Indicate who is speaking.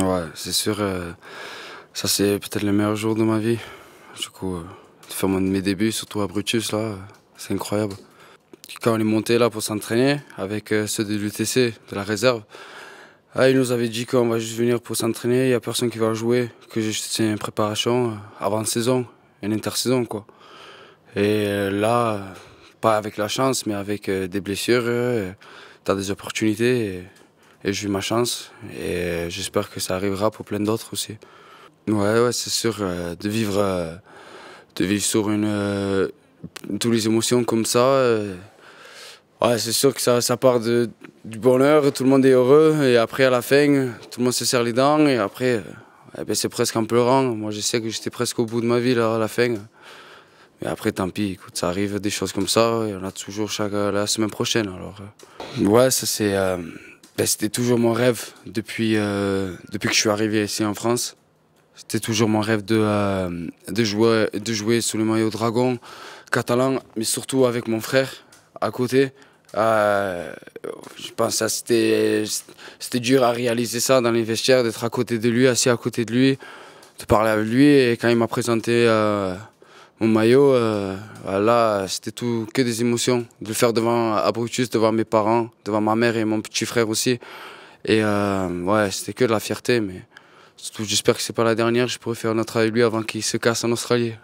Speaker 1: Ouais, c'est sûr. Euh, ça, c'est peut-être le meilleur jour de ma vie. Du coup, euh, faire mes débuts, surtout à Brutus, euh, c'est incroyable. Quand on est monté là pour s'entraîner avec ceux de l'UTC, de la réserve, ah, ils nous avaient dit qu'on va juste venir pour s'entraîner, il n'y a personne qui va jouer, que c'est une préparation avant saison, une intersaison, quoi. Et là, pas avec la chance, mais avec des blessures, tu as des opportunités et j'ai eu ma chance et j'espère que ça arrivera pour plein d'autres aussi. Ouais, ouais, c'est sûr, euh, de vivre, euh, de vivre sur une, euh, toutes les émotions comme ça, ouais, c'est sûr que ça, ça part de, du bonheur, tout le monde est heureux et après à la fin, tout le monde se serre les dents et après, eh ben, c'est presque en pleurant. Moi, je sais que j'étais presque au bout de ma vie là, à la fin. Mais après, tant pis, écoute, ça arrive des choses comme ça, il y en a toujours chaque, la semaine prochaine. Alors, ouais, ça c'est ben, c'était toujours mon rêve depuis, euh, depuis que je suis arrivé ici en France. C'était toujours mon rêve de, euh, de, jouer, de jouer sous le maillot dragon catalan, mais surtout avec mon frère à côté. Euh, je pense que c'était dur à réaliser ça dans les vestiaires, d'être à côté de lui, assis à côté de lui, de parler avec lui. Et quand il m'a présenté mon maillot, euh, là, c'était tout que des émotions. De le faire devant à devant mes parents, devant ma mère et mon petit frère aussi. Et euh, ouais, c'était que de la fierté, mais j'espère que c'est pas la dernière. Je pourrais faire notre avec lui avant qu'il se casse en Australie.